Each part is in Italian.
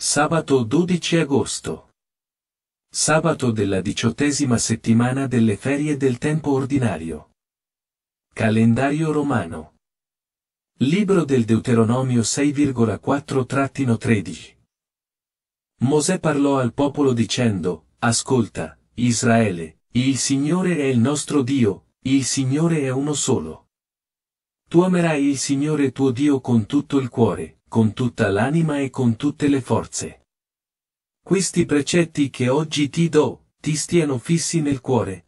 Sabato 12 agosto. Sabato della diciottesima settimana delle ferie del tempo ordinario. Calendario romano. Libro del Deuteronomio 6,4-13. Mosè parlò al popolo dicendo, Ascolta, Israele, il Signore è il nostro Dio, il Signore è uno solo. Tu amerai il Signore tuo Dio con tutto il cuore, con tutta l'anima e con tutte le forze. Questi precetti che oggi ti do, ti stiano fissi nel cuore.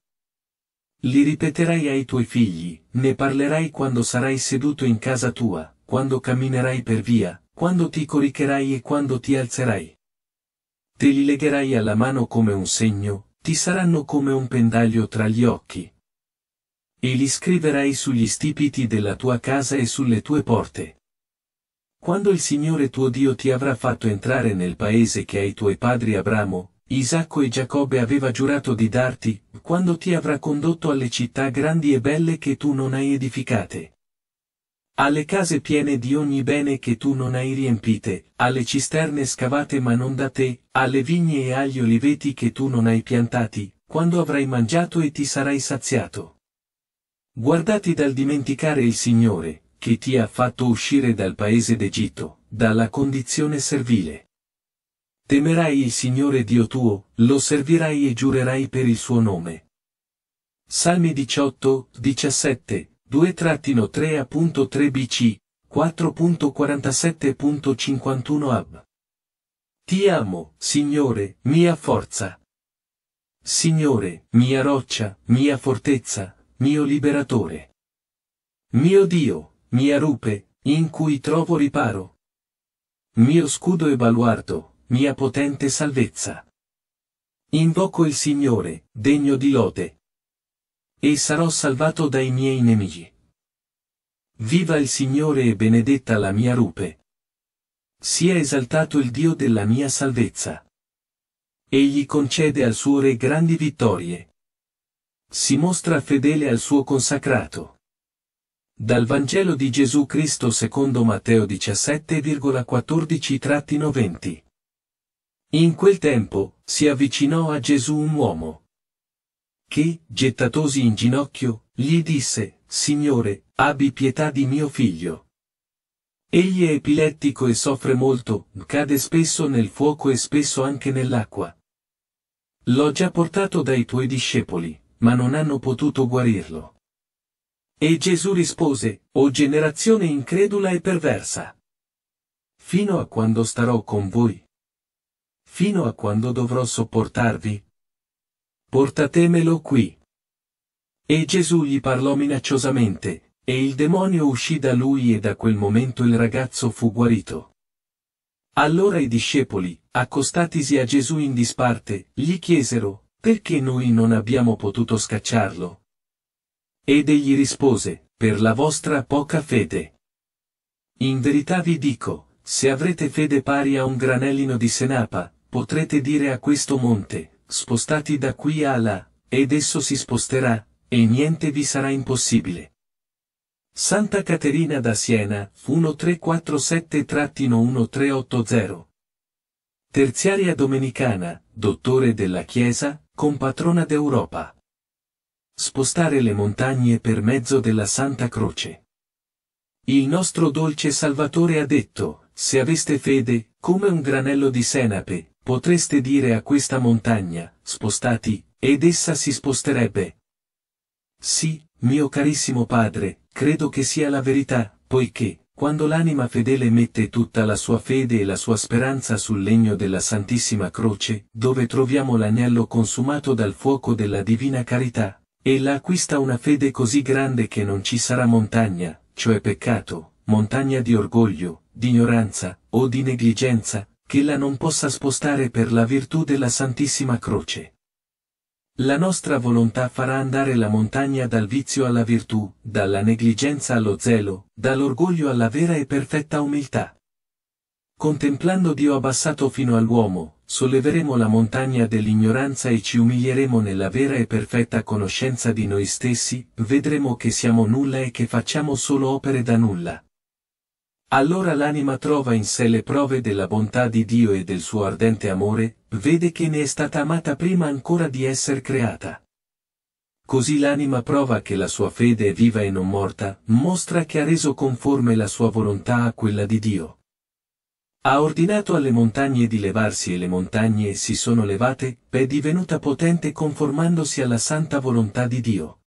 Li ripeterai ai tuoi figli, ne parlerai quando sarai seduto in casa tua, quando camminerai per via, quando ti coricherai e quando ti alzerai. Te li legherai alla mano come un segno, ti saranno come un pendaglio tra gli occhi. E li scriverai sugli stipiti della tua casa e sulle tue porte. Quando il Signore tuo Dio ti avrà fatto entrare nel paese che ai tuoi padri Abramo, Isacco e Giacobbe aveva giurato di darti, quando ti avrà condotto alle città grandi e belle che tu non hai edificate, alle case piene di ogni bene che tu non hai riempite, alle cisterne scavate ma non da te, alle vigne e agli oliveti che tu non hai piantati, quando avrai mangiato e ti sarai saziato. Guardati dal dimenticare il Signore, che ti ha fatto uscire dal paese d'Egitto, dalla condizione servile. Temerai il Signore Dio tuo, lo servirai e giurerai per il suo nome. Salmi 18, 17, 2-3.3 BC, 4.47.51 Ab. Ti amo, Signore, mia forza. Signore, mia roccia, mia fortezza, mio liberatore. Mio Dio, mia rupe, in cui trovo riparo. Mio scudo e baluardo, mia potente salvezza. Invoco il Signore, degno di lode. E sarò salvato dai miei nemici. Viva il Signore e benedetta la mia rupe. Sia esaltato il Dio della mia salvezza. Egli concede al suo re grandi vittorie. Si mostra fedele al suo consacrato. Dal Vangelo di Gesù Cristo secondo Matteo 17,14-20. In quel tempo, si avvicinò a Gesù un uomo. Che, gettatosi in ginocchio, gli disse, Signore, abbi pietà di mio figlio. Egli è epilettico e soffre molto, cade spesso nel fuoco e spesso anche nell'acqua. L'ho già portato dai tuoi discepoli, ma non hanno potuto guarirlo. E Gesù rispose, O generazione incredula e perversa! Fino a quando starò con voi? Fino a quando dovrò sopportarvi? Portatemelo qui. E Gesù gli parlò minacciosamente, e il demonio uscì da lui e da quel momento il ragazzo fu guarito. Allora i discepoli, accostatisi a Gesù in disparte, gli chiesero, perché noi non abbiamo potuto scacciarlo? Ed egli rispose, per la vostra poca fede. In verità vi dico, se avrete fede pari a un granellino di senapa, potrete dire a questo monte, spostati da qui a là, ed esso si sposterà, e niente vi sarà impossibile. Santa Caterina da Siena, 1347-1380. Terziaria domenicana, dottore della Chiesa, compatrona d'Europa spostare le montagne per mezzo della Santa Croce. Il nostro dolce Salvatore ha detto, se aveste fede, come un granello di senape, potreste dire a questa montagna, spostati, ed essa si sposterebbe. Sì, mio carissimo padre, credo che sia la verità, poiché, quando l'anima fedele mette tutta la sua fede e la sua speranza sul legno della Santissima Croce, dove troviamo l'agnello consumato dal fuoco della divina carità, Ella acquista una fede così grande che non ci sarà montagna, cioè peccato, montagna di orgoglio, di ignoranza, o di negligenza, che la non possa spostare per la virtù della Santissima Croce. La nostra volontà farà andare la montagna dal vizio alla virtù, dalla negligenza allo zelo, dall'orgoglio alla vera e perfetta umiltà. Contemplando Dio abbassato fino all'uomo, solleveremo la montagna dell'ignoranza e ci umilieremo nella vera e perfetta conoscenza di noi stessi, vedremo che siamo nulla e che facciamo solo opere da nulla. Allora l'anima trova in sé le prove della bontà di Dio e del suo ardente amore, vede che ne è stata amata prima ancora di essere creata. Così l'anima prova che la sua fede è viva e non morta, mostra che ha reso conforme la sua volontà a quella di Dio. Ha ordinato alle montagne di levarsi e le montagne si sono levate, è divenuta potente conformandosi alla santa volontà di Dio.